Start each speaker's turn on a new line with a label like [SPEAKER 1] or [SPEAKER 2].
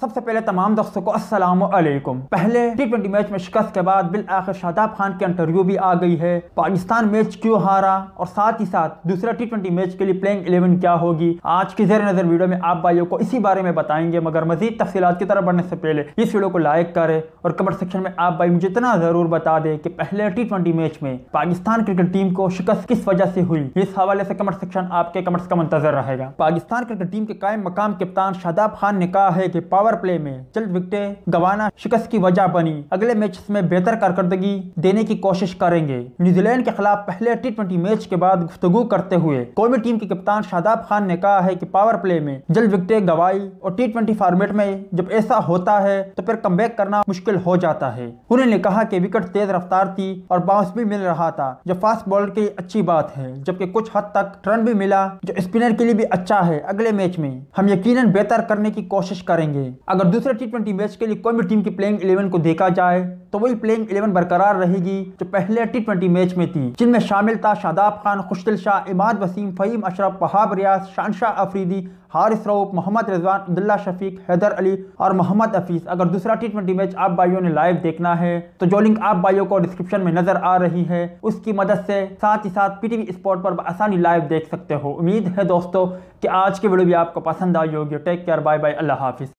[SPEAKER 1] सबसे पहले तमाम दोस्तों को असलम पहले टी ट्वेंटी मैच में शिकस्त के बाद बिल आखिर शादाब खान की इंटरव्यू भी आ गई है पाकिस्तान मैच क्यों हारा और साथ ही साथ दूसरा टी ट्वेंटी मैच के लिए प्लेइंग इलेवन क्या होगी आज की जेर नजर वीडियो में आप भाइयों को इसी बारे में बताएंगे मगर मजीद तफसीत की तरफ बढ़ने से पहले इस वीडियो को लाइक करें और कमेंट सेक्शन में आप भाई मुझे इतना जरूर बता दें कि पहले टी ट्वेंटी मैच में पाकिस्तान क्रिकेट टीम को शिकस्त किस वजह से हुई इस हवाले से कमेंट सेक्शन आपके कमेंट्स का मंतजर रहेगा पाकिस्तान क्रिकेट टीम के कायम मकाम कप्तान शादाब खान ने कहा है कि पावर पावर प्ले में चल विकटे गवाना शिकस्त की वजह बनी अगले मैच में बेहतर कारकर्दगी देने की कोशिश करेंगे न्यूजीलैंड के खिलाफ पहले टी ट्वेंटी मैच के बाद गुफ्तगु करते हुए कौमी टीम के कप्तान शादाब खान ने कहा है की पावर प्ले में जल्द विकटे गवाई और टी ट्वेंटी फॉर्मेट में जब ऐसा होता है तो फिर कम करना मुश्किल हो जाता है उन्होंने कहा की विकेट तेज रफ्तार थी और बाउंस भी मिल रहा था जो फास्ट बॉलर की अच्छी बात है जबकि कुछ हद तक रन भी मिला जो स्पिनर के लिए भी अच्छा है अगले मैच में हम यकीनन बेहतर करने की कोशिश करेंगे अगर दूसरे टी ट्वेंटी मैच के लिए कोई भी टीम की प्लेइंग इलेवन को देखा जाए तो वही प्लेइंग इलेवन बरकरार रहेगी जो पहले टी ट्वेंटी मैच में थी जिनमें शामिल था शादाब खान खुशदिल शाह इमाद वसीम फ़हीम अशरफ पहाब रियाज शानशाह अफरीदी हारिस रऊफ मोहम्मद रिजवान अब्दुल्ला शफीक हैदर अली और मोहम्मद हफीज़ अगर दूसरा टी ट्वेंटी मैच आप भाइयों ने लाइव देखना है तो जो लिंक आप भाइयों को डिस्क्रिप्शन में नजर आ रही है उसकी मदद से साथ ही साथ पीटीवी स्पॉट पर आसानी लाइव देख सकते हो उम्मीद है दोस्तों कि आज की वीडियो भी आपको पसंद आई होगी टेक केयर बाय बाय अल्लाह हाफिज़